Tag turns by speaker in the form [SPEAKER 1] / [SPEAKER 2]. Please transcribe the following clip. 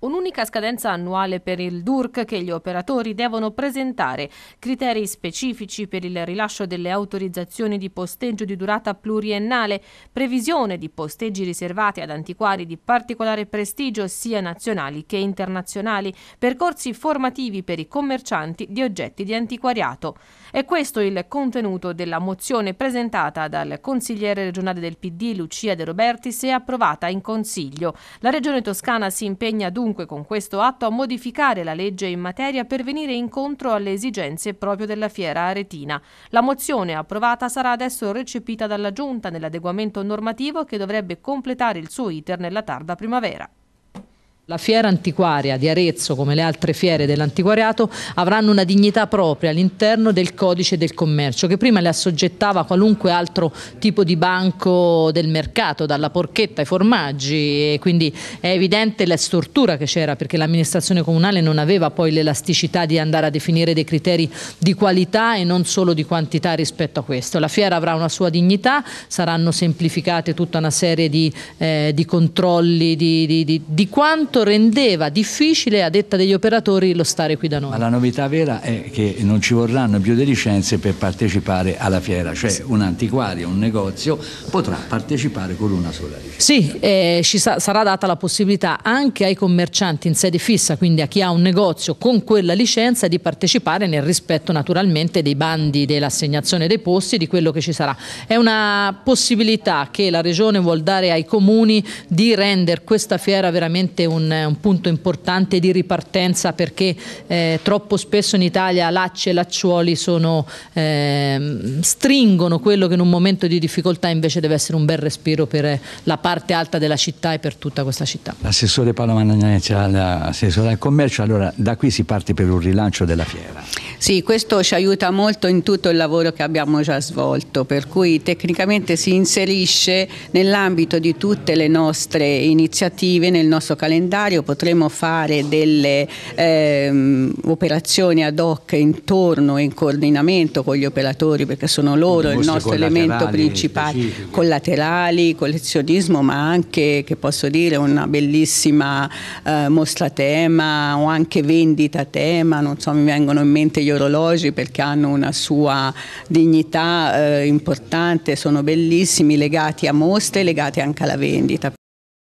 [SPEAKER 1] un'unica scadenza annuale per il DURC che gli operatori devono presentare, criteri specifici per il rilascio delle autorizzazioni di posteggio di durata pluriennale, previsione di posteggi riservati ad antiquari di particolare prestigio sia nazionali che internazionali, percorsi formativi per i commercianti di oggetti di antiquariato. È questo il contenuto della mozione presentata dal consigliere regionale del PD Lucia De Robertis e approvata in Consiglio. La Regione Toscana si impegna dunque dunque con questo atto a modificare la legge in materia per venire incontro alle esigenze proprio della fiera aretina. La mozione approvata sarà adesso recepita dalla Giunta nell'adeguamento normativo che dovrebbe completare il suo iter nella tarda primavera.
[SPEAKER 2] La fiera antiquaria di Arezzo, come le altre fiere dell'antiquariato, avranno una dignità propria all'interno del codice del commercio, che prima le assoggettava a qualunque altro tipo di banco del mercato, dalla porchetta ai formaggi, e quindi è evidente la stortura che c'era, perché l'amministrazione comunale non aveva poi l'elasticità di andare a definire dei criteri di qualità e non solo di quantità rispetto a questo. La fiera avrà una sua dignità, saranno semplificate tutta una serie di, eh, di controlli, di, di, di quanto appunto rendeva difficile, a detta degli operatori, lo stare qui da noi. Ma
[SPEAKER 3] la novità vera è che non ci vorranno più le licenze per partecipare alla fiera, cioè un antiquario, un negozio potrà partecipare con una sola licenza.
[SPEAKER 2] Sì, eh, ci sa sarà data la possibilità anche ai commercianti in sede fissa, quindi a chi ha un negozio con quella licenza, di partecipare nel rispetto naturalmente dei bandi, dell'assegnazione dei posti, di quello che ci sarà. È una possibilità che la Regione vuol dare ai comuni di rendere questa fiera veramente un un, punto importante di ripartenza perché eh, troppo spesso in Italia lacci e lacciuoli sono, eh, stringono quello che in un momento di difficoltà invece deve essere un bel respiro per la parte alta della città e per tutta questa città.
[SPEAKER 3] L'assessore Paolo Managnezza, l'assessore del commercio, allora da qui si parte per un rilancio della fiera.
[SPEAKER 4] Sì, questo ci aiuta molto in tutto il lavoro che abbiamo già svolto, per cui tecnicamente si inserisce nell'ambito di tutte le nostre iniziative, nel nostro calendario, potremo fare delle ehm, operazioni ad hoc intorno e in coordinamento con gli operatori perché sono loro il nostro elemento principale, specifico. collaterali, collezionismo, ma anche che posso dire una bellissima eh, mostra tema o anche vendita tema, non so, mi vengono in mente gli gli orologi perché hanno una sua dignità eh, importante, sono bellissimi, legati a mostre legati anche alla vendita.